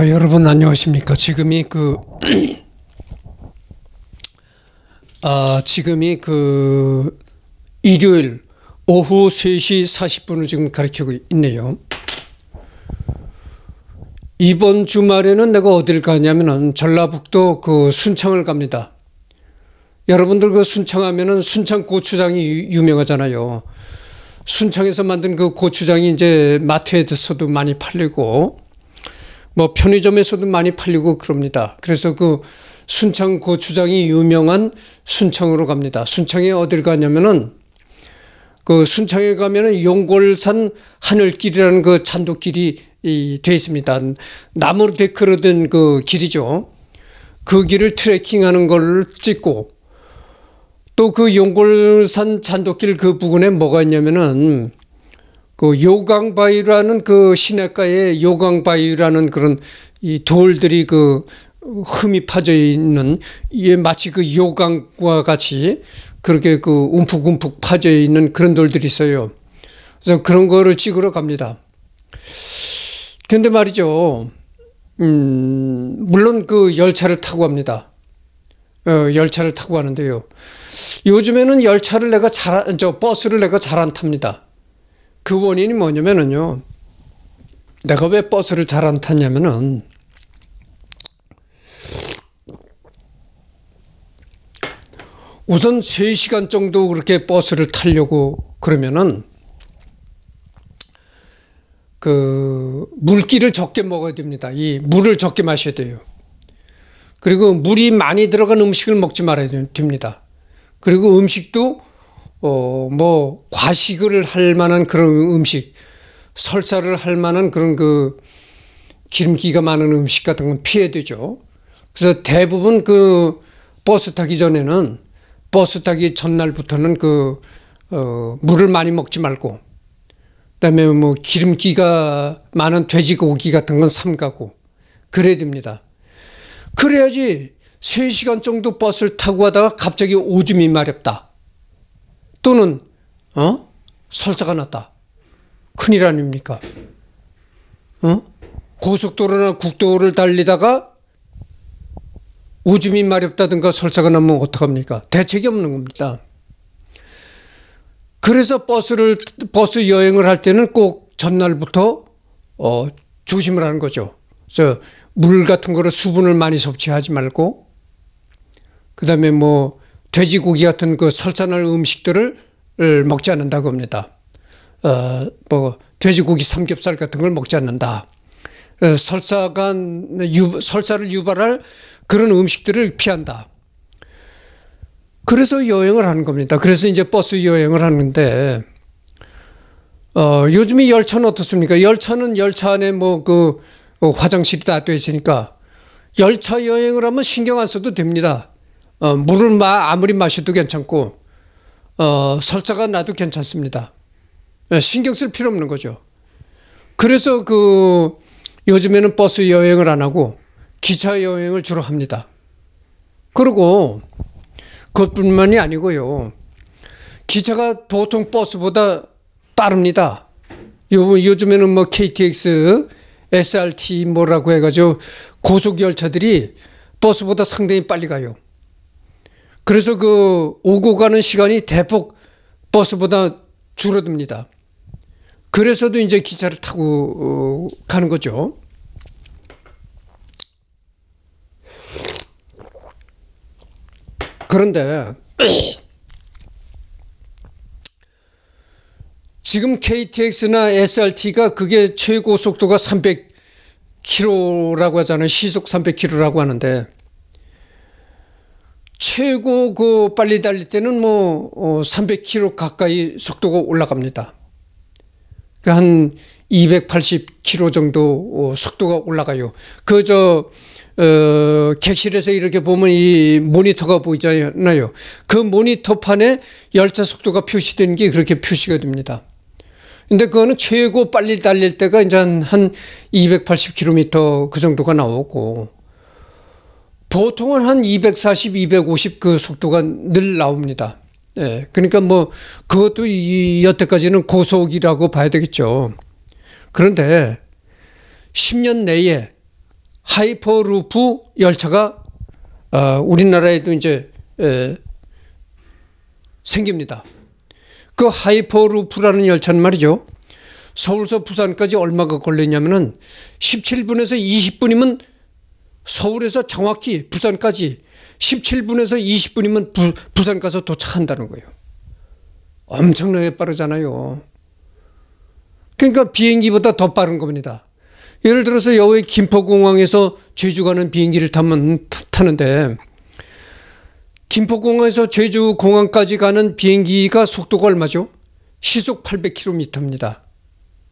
아, 여러분 안녕하십니까? 지금이 그 아, 지금이 그 일요일 오후 3시 40분을 지금 가리키고 있네요. 이번 주말에는 내가 어딜 가냐면은 전라북도 그 순창을 갑니다. 여러분들 그 순창하면은 순창 고추장이 유명하잖아요. 순창에서 만든 그 고추장이 이제 마트에서도 많이 팔리고 뭐 편의점에서도 많이 팔리고 그럽니다. 그래서 그 순창 고추장이 그 유명한 순창으로 갑니다. 순창에 어딜 가냐면은 그 순창에 가면은 용골산 하늘길이라는 그 잔도길이 되어 있습니다. 나무 데크로 된 그 길이죠. 그 길을 트레킹하는 걸 찍고 또 그 용골산 잔도길 그 부근에 뭐가 있냐면은 그 요강바위라는 그 시내가에 요강바위라는 그런 이 돌들이 그 흠이 파져 있는 예 마치 그 요강과 같이 그렇게 그 움푹움푹 파져 있는 그런 돌들이 있어요. 그래서 그런 거를 찍으러 갑니다. 근데 말이죠. 음, 물론 그 열차를 타고 갑니다. 어, 열차를 타고 가는데요. 요즘에는 열차를 내가 잘, 저 버스를 내가 잘 안 탑니다. 그 원인이 뭐냐면은요. 내가 왜 버스를 잘 안 탔냐면은 우선 3시간 정도 그렇게 버스를 타려고 그러면은 그 물기를 적게 먹어야 됩니다. 이 물을 적게 마셔야 돼요. 그리고 물이 많이 들어간 음식을 먹지 말아야 됩니다. 그리고 음식도 어, 뭐, 과식을 할 만한 그런 음식, 설사를 할 만한 그런 그 기름기가 많은 음식 같은 건피해 되죠. 그래서 대부분 그 버스 타기 전에는 버스 타기 전날부터는 그, 어, 물을 많이 먹지 말고, 그 다음에 뭐 기름기가 많은 돼지고기 같은 건 삼가고, 그래야 됩니다. 그래야지 3시간 정도 버스를 타고 가다가 갑자기 오줌이 마렵다. 또는 어? 설사가 났다. 큰일 아닙니까? 어? 고속도로나 국도를 달리다가 오줌이 마렵다든가 설사가 나면 어떡합니까? 대책이 없는 겁니다. 그래서 버스를, 버스 여행을 할 때는 꼭 전날부터, 어, 조심을 하는 거죠. 그래서 물 같은 거를 수분을 많이 섭취하지 말고, 그 다음에 뭐, 돼지고기 같은 그 설산할 음식들을 먹지 않는다고 합니다. 어, 뭐 돼지고기 삼겹살 같은 걸 먹지 않는다. 어, 설사가 유, 설사를 유발할 그런 음식들을 피한다. 그래서 여행을 하는 겁니다. 그래서 이제 버스 여행을 하는데 어, 요즘이 열차는 어떻습니까? 열차는 열차 안에 뭐그 어, 화장실이 다 되어 있으니까 열차 여행을 하면 신경 안 써도 됩니다. 어, 물을 마, 아무리 마셔도 괜찮고 어, 설사가 나도 괜찮습니다. 예, 신경 쓸 필요 없는 거죠. 그래서 그 요즘에는 버스 여행을 안 하고 기차 여행을 주로 합니다. 그리고 그것뿐만이 아니고요. 기차가 보통 버스보다 빠릅니다. 요, 요즘에는 뭐 KTX, SRT 뭐라고 해가지고 고속열차들이 버스보다 상당히 빨리 가요. 그래서 그 오고 가는 시간이 대폭 버스보다 줄어듭니다. 그래서도 이제 기차를 타고 어, 가는 거죠. 그런데 지금 KTX나 SRT가 그게 최고 속도가 300km라고 하잖아요. 시속 300km라고 하는데 최고 그 빨리 달릴 때는 뭐 300km 어, 가까이 속도가 올라갑니다. 그한 280km 정도 어, 속도가 올라가요. 그저 어, 객실에서 이렇게 보면 이 모니터가 보이잖아요. 그 모니터판에 열차 속도가 표시된게 그렇게 표시가 됩니다. 근데 그거는 최고 빨리 달릴 때가 이제 한 280km 그 정도가 나오고 보통은 한 240, 250 그 속도가 늘 나옵니다. 예. 그러니까 뭐 그것도 이 여태까지는 고속이라고 봐야 되겠죠. 그런데 10년 내에 하이퍼루프 열차가 어, 우리나라에도 이제 에, 예, 생깁니다. 그 하이퍼루프라는 열차는 말이죠. 서울서 부산까지 얼마가 걸리냐면은 17분에서 20분이면 서울에서 정확히 부산까지 17분에서 20분이면 부, 부산 가서 도착한다는 거예요. 엄청나게 빠르잖아요. 그러니까 비행기보다 더 빠른 겁니다. 예를 들어서 여의 김포공항에서 제주 가는 비행기를 타면 타는데 김포공항에서 제주공항까지 가는 비행기가 속도가 얼마죠? 시속 800km입니다.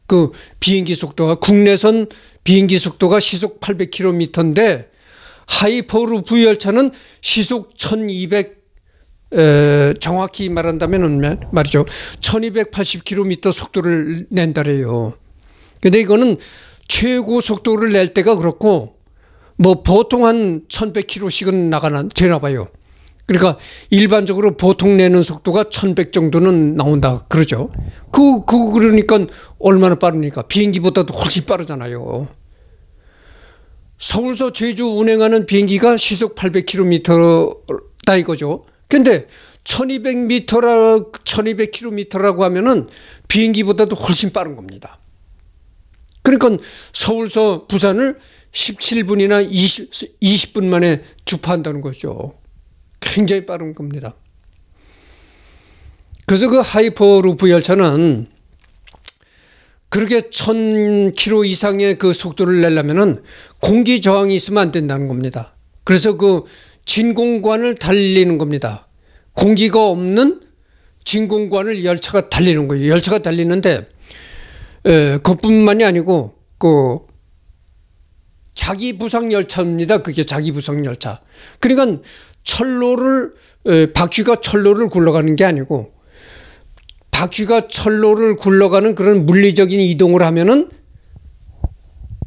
그 비행기 속도가 국내선 비행기 속도가 시속 800km인데 하이퍼루프 열차는 시속 1200 에, 정확히 말한다면 말이죠. 1280km 속도를 낸다래요. 근데 이거는 최고 속도를 낼 때가 그렇고 뭐 보통 한 1100km씩은 나가나 되나 봐요. 그러니까 일반적으로 보통 내는 속도가 1100 정도는 나온다 그러죠. 그, 그, 그러니까 얼마나 빠릅니까? 비행기보다도 훨씬 빠르잖아요. 서울서 제주 운행하는 비행기가 시속 800km다 이거죠. 근데 1200m라, 1200km라고 하면은 비행기보다도 훨씬 빠른 겁니다. 그러니까 서울서 부산을 17분이나 20, 20분 만에 주파한다는 거죠. 굉장히 빠른 겁니다. 그래서 그 하이퍼루프 열차는 그렇게 1000km 이상의 그 속도를 내려면은 공기 저항이 있으면 안 된다는 겁니다. 그래서 그 진공관을 달리는 겁니다. 공기가 없는 진공관을 열차가 달리는 거예요. 열차가 달리는데 에, 그뿐만이 아니고 그 자기 부상 열차입니다. 그게 자기 부상 열차. 그러니까 철로를 바퀴가 철로를 굴러가는 게 아니고 바퀴가 철로를 굴러가는 그런 물리적인 이동을 하면은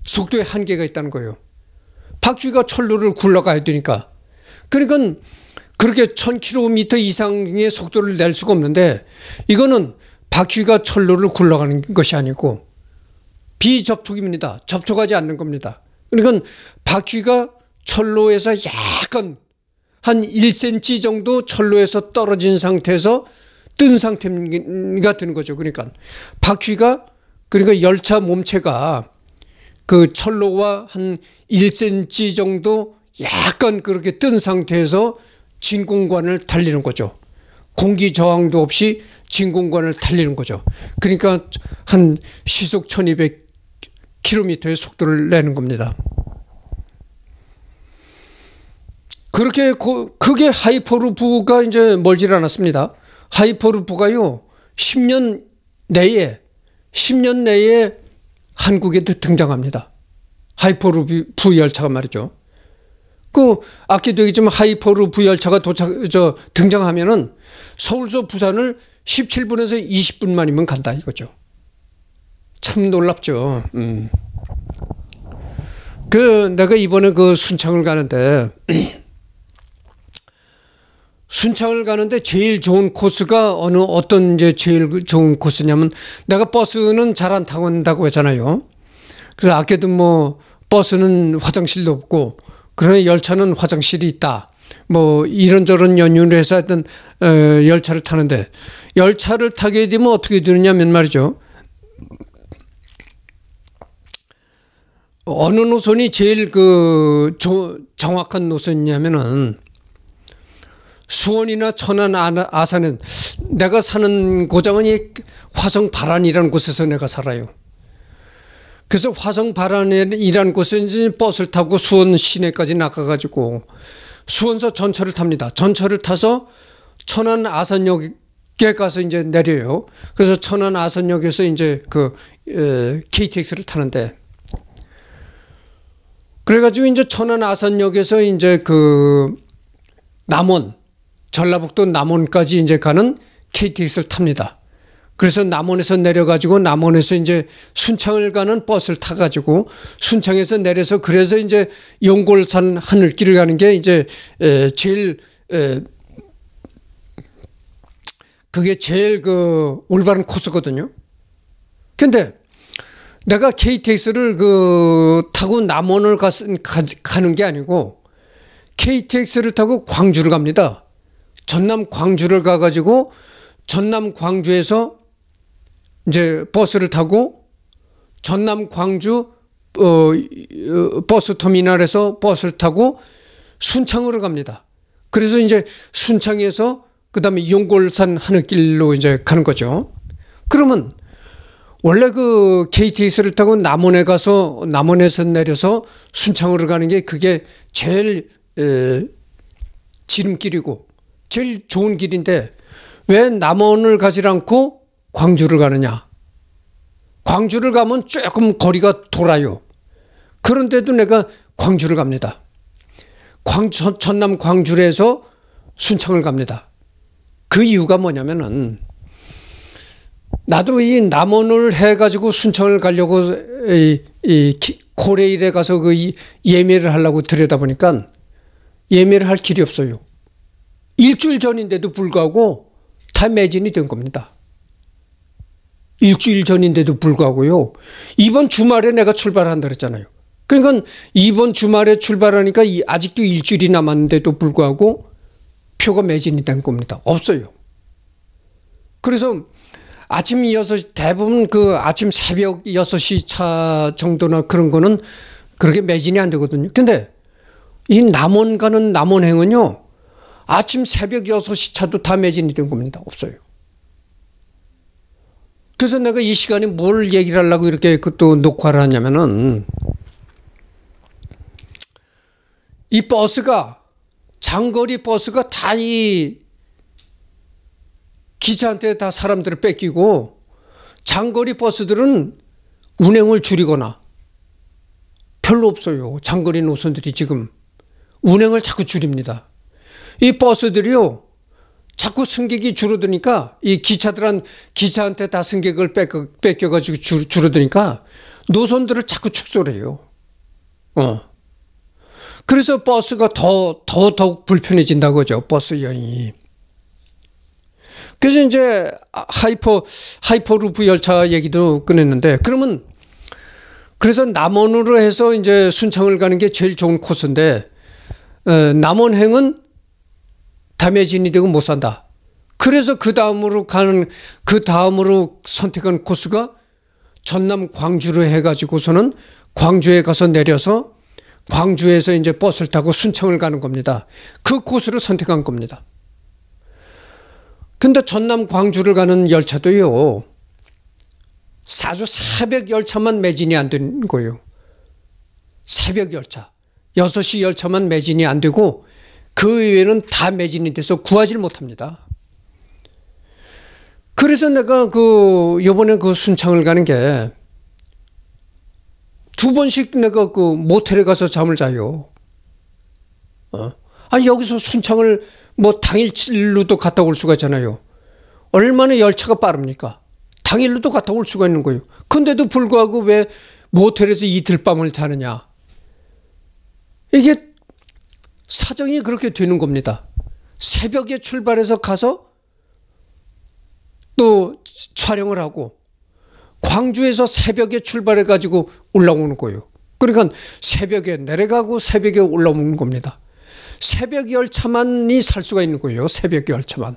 속도에 한계가 있다는 거예요. 바퀴가 철로를 굴러가야 되니까. 그러니까 그렇게 1000km 이상의 속도를 낼 수가 없는데 이거는 바퀴가 철로를 굴러가는 것이 아니고 비접촉입니다. 접촉하지 않는 겁니다. 그러니까 바퀴가 철로에서 약간 한 1cm 정도 철로에서 떨어진 상태에서 뜬 상태가 되는 거죠. 그러니까 바퀴가 그러니까 열차 몸체가 그 철로와 한 1cm 정도 약간 그렇게 뜬 상태에서 진공관을 달리는 거죠. 공기 저항도 없이 진공관을 달리는 거죠. 그러니까 한 시속 1200 100km의 속도를 내는 겁니다. 그렇게 고, 그게 하이퍼루프가 이제 멀질 않았습니다. 하이퍼루프가요 10년 내에 10년 내에 한국에 등장합니다. 하이퍼루프 열차가 말이죠. 그 아끼도 얘기지만 하이퍼루프 열차가 도착 저 등장하면은 서울서 부산을 17분에서 20분만이면 간다 이거죠. 참 놀랍죠. 음. 그 내가 이번에 그 순창을 가는데 순창을 가는데 제일 좋은 코스가 어느 어떤 이제 제일 좋은 코스냐면 내가 버스는 잘 안 타고 온다고 했잖아요. 그래서 아까도 뭐 버스는 화장실도 없고 그러니 열차는 화장실이 있다. 뭐 이런저런 연유를 해서 하여튼 열차를 타는데 열차를 타게 되면 어떻게 되느냐 면 말이죠. 어느 노선이 제일 그 조, 정확한 노선이냐면은 수원이나 천안 아, 아산은 내가 사는 고장은 이 화성 바란이라는 곳에서 내가 살아요. 그래서 화성 바란이라는 곳에 이제 버스를 타고 수원 시내까지 나가가지고 수원서 전철을 탑니다. 전철을 타서 천안 아산역에 가서 이제 내려요. 그래서 천안 아산역에서 이제 그 에, KTX를 타는데 그래가지고 이제 천안 아산역에서 이제 그 남원 전라북도 남원까지 이제 가는 KTX를 탑니다. 그래서 남원에서 내려가지고 남원에서 이제 순창을 가는 버스를 타가지고 순창에서 내려서 그래서 이제 용골산 하늘길을 가는 게 이제 에 제일 에 그게 제일 그 올바른 코스거든요. 근데 내가 KTX를 그 타고 남원을 가 가, 는게 아니고 KTX를 타고 광주를 갑니다. 전남 광주를 가가지고 전남 광주에서 이제 버스를 타고 전남 광주 어, 버스 터미널에서 버스를 타고 순창으로 갑니다. 그래서 이제 순창에서 그 다음에 용골산 하늘길로 이제 가는 거죠. 그러면 원래 그 KTX를 타고 남원에 가서 남원에서 내려서 순창으로 가는 게 그게 제일 에, 지름길이고 제일 좋은 길인데 왜 남원을 가지 않고 광주를 가느냐. 광주를 가면 조금 거리가 돌아요. 그런데도 내가 광주를 갑니다. 광, 천, 전남 광주에서 순창을 갑니다. 그 이유가 뭐냐면은 나도 이 남원을 해가지고 순창을 가려고 이, 이 고레일에 가서 그 예매를 하려고 들여다보니까 예매를 할 길이 없어요. 일주일 전인데도 불구하고 다 매진이 된 겁니다. 일주일 전인데도 불구하고요. 이번 주말에 내가 출발한다 그랬잖아요. 그러니까 이번 주말에 출발하니까 아직도 일주일이 남았는데도 불구하고 표가 매진이 된 겁니다. 없어요. 그래서 아침 6시 대부분 그 아침 새벽 6시차 정도나 그런 거는 그렇게 매진이 안 되거든요. 근데 이 남원 가는 남원행은요. 아침 새벽 6시 차도 다 매진이 된 겁니다. 없어요. 그래서 내가 이 시간에 뭘 얘기를 하려고 이렇게 그또 녹화를 하냐면은 이 버스가 장거리 버스가 다이 기차한테 다 사람들을 뺏기고 장거리 버스들은 운행을 줄이거나 별로 없어요. 장거리 노선들이 지금 운행을 자꾸 줄입니다. 이 버스들이요. 자꾸 승객이 줄어드니까 이 기차들한 기차한테 다 승객을 뺏겨, 가지고 줄, 어드니까 노선들을 자꾸 축소를 해요. 어. 그래서 버스가 더, 더, 더욱 불편해진다고 하죠. 버스 여행이. 그래서 이제 하이퍼 하이퍼루프 열차 얘기도 꺼냈는데 그러면 그래서 남원으로 해서 이제 순창을 가는 게 제일 좋은 코스인데 어, 남원행은 다해진이 되고 못 산다. 그래서 그 다음으로 가는 그 다음으로 선택한 코스가 전남 광주로 해가지고서는 광주에 가서 내려서 광주에서 이제 버스를 타고 순창을 가는 겁니다. 그 코스를 선택한 겁니다. 근데 전남 광주를 가는 열차도요. 사주 새벽 열차만 매진이 안 된 거예요. 새벽 열차. 6시 열차만 매진이 안 되고 그 외에는 다 매진이 돼서 구하지 못합니다. 그래서 내가 그 요번에 그 순창을 가는 게 두 번씩 내가 그 모텔에 가서 잠을 자요. 어? 아니 여기서 순창을 뭐 당일치로도 갔다 올 수가 있잖아요. 얼마나 열차가 빠릅니까? 당일로도 갔다 올 수가 있는 거예요. 근데도 불구하고 왜 모텔에서 이틀 밤을 자느냐? 이게 사정이 그렇게 되는 겁니다. 새벽에 출발해서 가서 또 촬영을 하고 광주에서 새벽에 출발해 가지고 올라오는 거예요. 그러니까 새벽에 내려가고 새벽에 올라오는 겁니다. 새벽 열차만이 살 수가 있는 거예요. 새벽 열차만.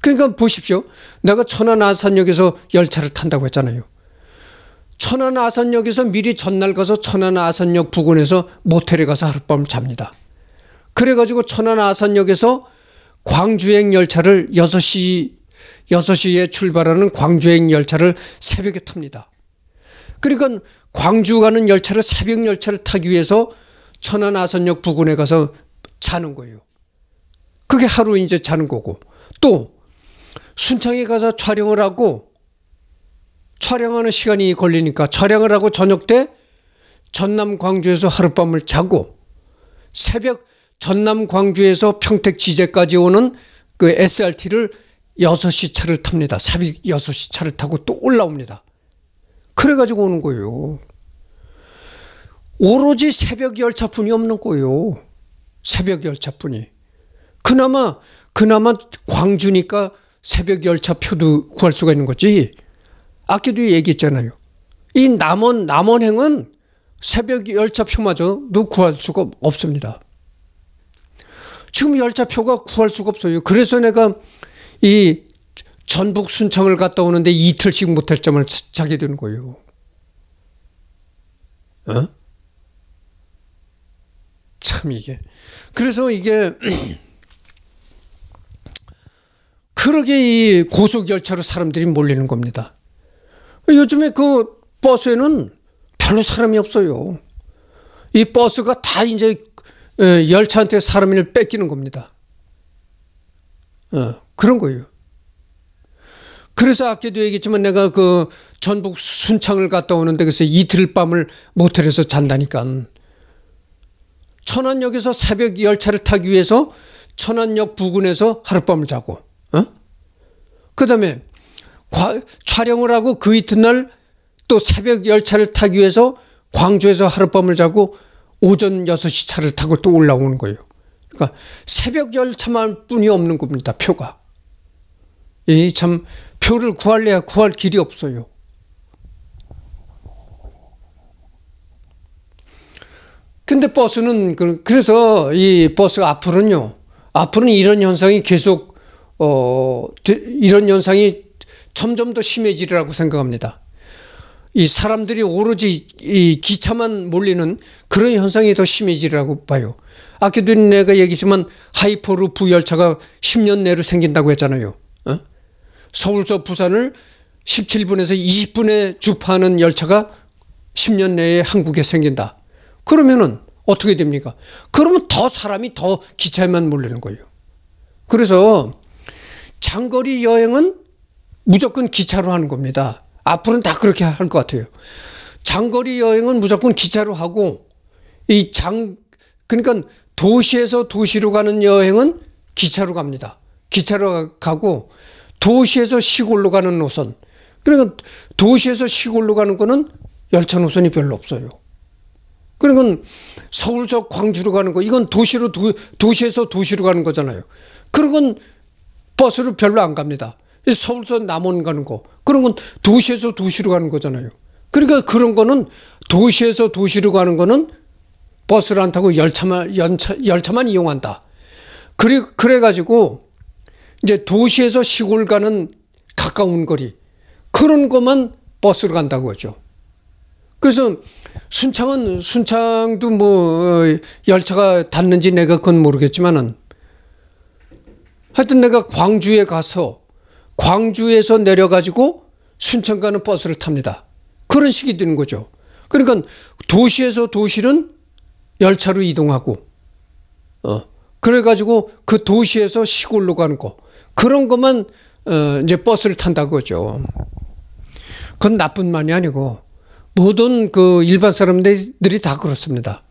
그러니까 보십시오. 내가 천안 아산역에서 열차를 탄다고 했잖아요. 천안 아산역에서 미리 전날 가서 천안 아산역 부근에서 모텔에 가서 하룻밤 잡니다. 그래가지고 천안 아산역에서 광주행 열차를 6시, 6시에 출발하는 광주행 열차를 새벽에 탑니다. 그러니까 광주 가는 열차를 새벽 열차를 타기 위해서 천안 아산역 부근에 가서 자는 거예요. 그게 하루 이제 자는 거고 또 순창에 가서 촬영을 하고 촬영하는 시간이 걸리니까 촬영을 하고 저녁 때 전남 광주에서 하룻밤을 자고 새벽 전남 광주에서 평택 지제까지 오는 그 SRT를 6시 차를 탑니다. 새벽 6시 차를 타고 또 올라옵니다. 그래가지고 오는 거예요. 오로지 새벽 열차뿐이 없는 거예요. 새벽 열차뿐이. 그나마 그나마 광주니까 새벽 열차 표도 구할 수가 있는 거지. 아까도 얘기했잖아요. 이 남원 남원행은 새벽 열차 표마저도 구할 수가 없습니다. 지금 열차 표가 구할 수가 없어요. 그래서 내가 이 전북 순창을 갔다 오는데 이틀씩 모텔 점을 자게 되는 거예요. 어? 참 이게. 그래서 이게 그러게 이 고속열차로 사람들이 몰리는 겁니다. 요즘에 그 버스에는 별로 사람이 없어요. 이 버스가 다 이제 열차한테 사람을 뺏기는 겁니다. 어, 그런 거예요. 그래서 아까도 얘기했지만 내가 그 전북 순창을 갔다 오는데 그래서 이틀 밤을 모텔에서 잔다니까. 천안역에서 새벽 열차를 타기 위해서 천안역 부근에서 하룻밤을 자고 어? 그 다음에 촬영을 하고 그 이튿날 또 새벽 열차를 타기 위해서 광주에서 하룻밤을 자고 오전 6시 차를 타고 또 올라오는 거예요. 그러니까 새벽 열차만 뿐이 없는 겁니다. 표가. 이 참 표를 구할래야 구할 길이 없어요. 근데 버스는 그, 그래서 이 버스가 앞으로는요. 앞으로는 이런 현상이 계속 어 이런 현상이 점점 더 심해지리라고 생각합니다. 이 사람들이 오로지 이 기차만 몰리는 그런 현상이 더 심해지라고 리 봐요. 아까도 내가 얘기했지만 하이퍼루프 열차가 10년 내로 생긴다고 했잖아요. 어? 서울서 부산을 17분에서 20분에 주파하는 열차가 10년 내에 한국에 생긴다. 그러면은 어떻게 됩니까? 그러면 더 사람이 더 기차에만 몰리는 거예요. 그래서 장거리 여행은 무조건 기차로 하는 겁니다. 앞으로는 다 그렇게 할 것 같아요. 장거리 여행은 무조건 기차로 하고 이 장 그러니까 도시에서 도시로 가는 여행은 기차로 갑니다. 기차로 가고 도시에서 시골로 가는 노선 그러니까 도시에서 시골로 가는 거는 열차 노선이 별로 없어요. 그러니까 서울서 광주로 가는 거 이건 도시로 도, 도시에서 도시로 가는 거잖아요. 그런 건 버스로 별로 안 갑니다. 서울서 남원 가는 거 그런 건 도시에서 도시로 가는 거잖아요. 그러니까 그런 거는 도시에서 도시로 가는 거는 버스를 안 타고 열차만 연차, 열차만 이용한다. 그래 그래 가지고 이제 도시에서 시골 가는 가까운 거리 그런 것만 버스로 간다고 하죠. 그래서 순창은 순창도 뭐 어, 열차가 닿는지 내가 그건 모르겠지만은 하여튼 내가 광주에 가서 광주에서 내려가지고 순천 가는 버스를 탑니다. 그런 식이 되는 거죠. 그러니까 도시에서 도시는 열차로 이동하고 어 그래가지고 그 도시에서 시골로 가는 거 그런 것만 어 이제 버스를 탄다고죠. 그건 나뿐만이 아니고 모든 그 일반 사람들이 다 그렇습니다.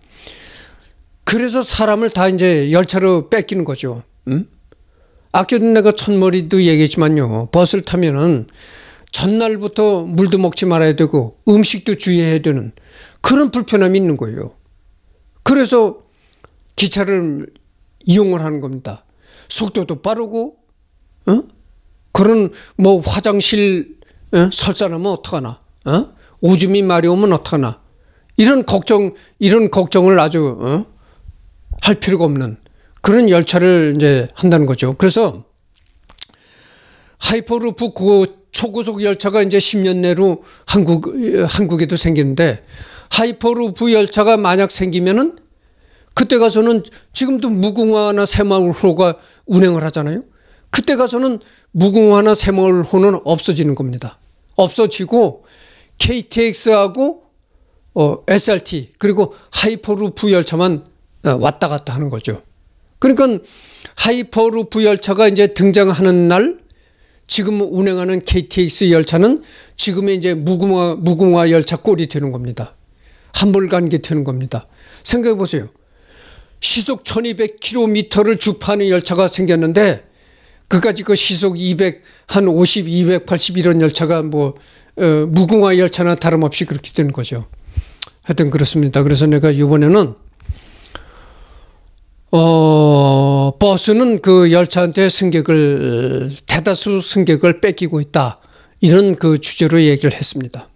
그래서 사람을 다 이제 열차로 뺏기는 거죠. 음? 아껴둔 내가 첫머리도 얘기했지만요. 버스를 타면은 전날부터 물도 먹지 말아야 되고 음식도 주의해야 되는 그런 불편함이 있는 거예요. 그래서 기차를 이용을 하는 겁니다. 속도도 빠르고, 어? 그런 뭐 화장실 어? 설사하면 어떡하나, 어? 오줌이 마려우면 어떡하나. 이런 걱정, 이런 걱정을 아주, 어? 할 필요가 없는 그런 열차를 이제 한다는 거죠. 그래서 하이퍼루프 고, 그 초고속 열차가 이제 10년 내로 한국, 한국에도 생기는데 하이퍼루프 열차가 만약 생기면은 그때 가서는 지금도 무궁화나 새마을호가 운행을 하잖아요. 그때 가서는 무궁화나 새마을호는 없어지는 겁니다. 없어지고 KTX하고 어, SRT 그리고 하이퍼루프 열차만 어, 왔다 갔다 하는 거죠. 그러니까 하이퍼루프 열차가 이제 등장하는 날 지금 운행하는 KTX 열차는 지금의 이제 무궁화 무궁화 열차 꼴이 되는 겁니다. 한물간게 되는 겁니다. 생각해 보세요. 시속 1200km를 주파하는 열차가 생겼는데 그까지 그 시속 200, 한 50, 280 이런 열차가 뭐, 어, 무궁화 열차나 다름없이 그렇게 된 거죠. 하여튼 그렇습니다. 그래서 내가 이번에는, 어, 버스는 그 열차한테 승객을, 대다수 승객을 뺏기고 있다. 이런 그 주제로 얘기를 했습니다.